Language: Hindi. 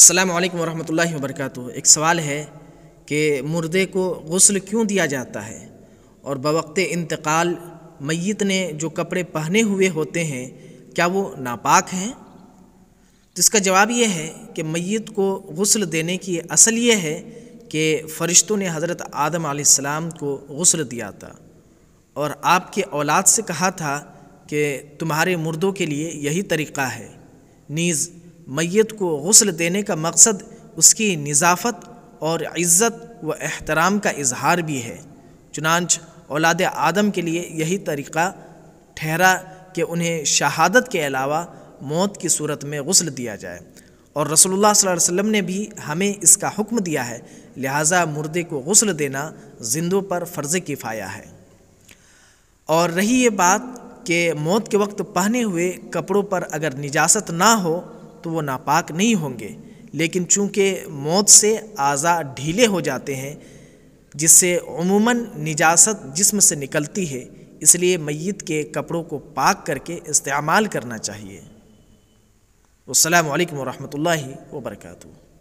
अल्लाम वरम् वरक एक सवाल है कि मुर्दे को गसल क्यों दिया जाता है और बवक्त इंतकाल मैत ने जो कपड़े पहने हुए होते हैं क्या वो नापाक हैं तो इसका जवाब ये है कि मैत को गसल देने की असल ये है कि फ़रिश्तों ने हज़रत आदम आसमाम को गसल दिया था और आपके औलाद से कहा था कि तुम्हारे मुर्दों के लिए यही तरीक़ा है नीज़ मैत को गसल देने का मकसद उसकी नज़ाफ़त और इज़्ज़त व अहतराम का इजहार भी है चुनानच औलाद आदम के लिए यही तरीक़ा ठहरा कि उन्हें शहादत के अलावा मौत की सूरत में गसल दिया जाए और रसोल्ला वसम ने भी हमें इसका हुक्म दिया है लिहाजा मुर्दे को गसल देना जिंदों पर फ़र्ज़ किफ़ाया है और रही ये बात कि मौत के वक्त पहने हुए कपड़ों पर अगर निजात ना हो तो वो नापाक नहीं होंगे लेकिन चूँकि मौत से आज़ा ढीले हो जाते हैं जिससे उमूमन निजासत जिस्म से निकलती है इसलिए मैत के कपड़ों को पाक करके इस्तेमाल करना चाहिए अल्लाम वरहमल वर्का